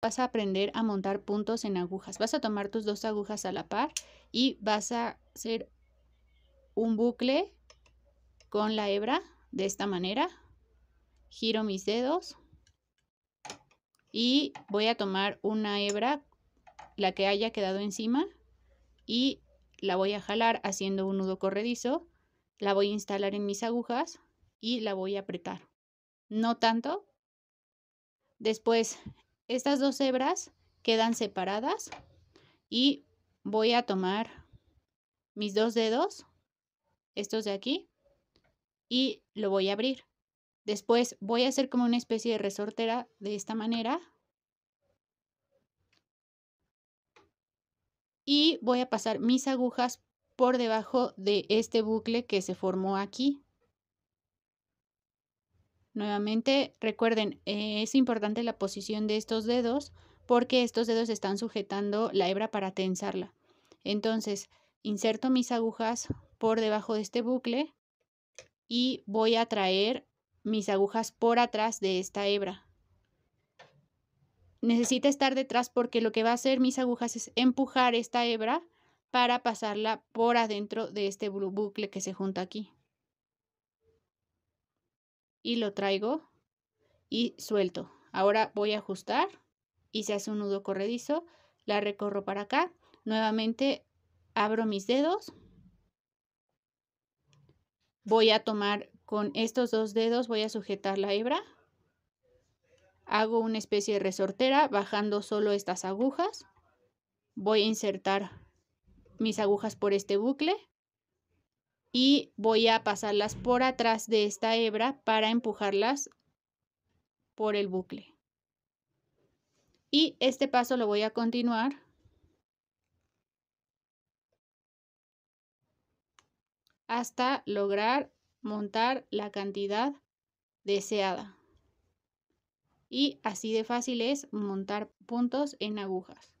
vas a aprender a montar puntos en agujas. Vas a tomar tus dos agujas a la par y vas a hacer un bucle con la hebra de esta manera. Giro mis dedos y voy a tomar una hebra, la que haya quedado encima, y la voy a jalar haciendo un nudo corredizo. La voy a instalar en mis agujas y la voy a apretar. No tanto. Después estas dos hebras quedan separadas y voy a tomar mis dos dedos, estos de aquí, y lo voy a abrir. Después voy a hacer como una especie de resortera de esta manera. Y voy a pasar mis agujas por debajo de este bucle que se formó aquí. Nuevamente, recuerden, eh, es importante la posición de estos dedos porque estos dedos están sujetando la hebra para tensarla. Entonces, inserto mis agujas por debajo de este bucle y voy a traer mis agujas por atrás de esta hebra. Necesita estar detrás porque lo que va a hacer mis agujas es empujar esta hebra para pasarla por adentro de este bucle que se junta aquí y lo traigo y suelto. Ahora voy a ajustar y se hace un nudo corredizo, la recorro para acá, nuevamente abro mis dedos, voy a tomar con estos dos dedos, voy a sujetar la hebra, hago una especie de resortera bajando solo estas agujas, voy a insertar mis agujas por este bucle, y voy a pasarlas por atrás de esta hebra para empujarlas por el bucle. Y este paso lo voy a continuar hasta lograr montar la cantidad deseada. Y así de fácil es montar puntos en agujas.